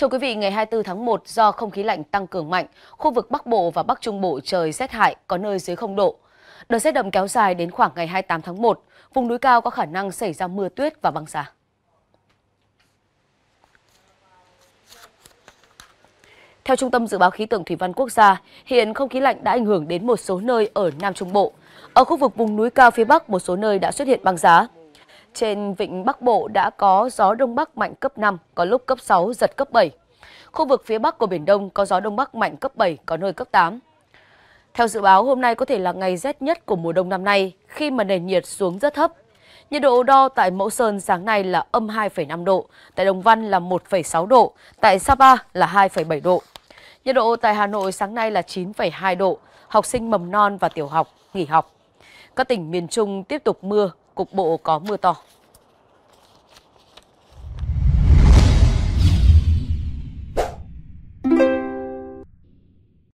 Thưa quý vị, ngày 24 tháng 1 do không khí lạnh tăng cường mạnh, khu vực Bắc Bộ và Bắc Trung Bộ trời rét hại, có nơi dưới 0 độ. Đợt rét đậm kéo dài đến khoảng ngày 28 tháng 1, vùng núi cao có khả năng xảy ra mưa tuyết và băng giá. Theo Trung tâm Dự báo Khí tượng Thủy văn Quốc gia, hiện không khí lạnh đã ảnh hưởng đến một số nơi ở Nam Trung Bộ. Ở khu vực vùng núi cao phía Bắc, một số nơi đã xuất hiện băng giá trên vịnh Bắc Bộ đã có gió Đông Bắc mạnh cấp 5, có lúc cấp 6, giật cấp 7. Khu vực phía Bắc của Biển Đông có gió Đông Bắc mạnh cấp 7, có nơi cấp 8. Theo dự báo, hôm nay có thể là ngày rét nhất của mùa đông năm nay khi mà nền nhiệt xuống rất thấp. Nhiệt độ đo tại Mẫu Sơn sáng nay là âm 2,5 độ, tại Đồng Văn là 1,6 độ, tại Sapa là 2,7 độ. Nhiệt độ tại Hà Nội sáng nay là 9,2 độ, học sinh mầm non và tiểu học nghỉ học. Các tỉnh miền Trung tiếp tục mưa, cục bộ có mưa to.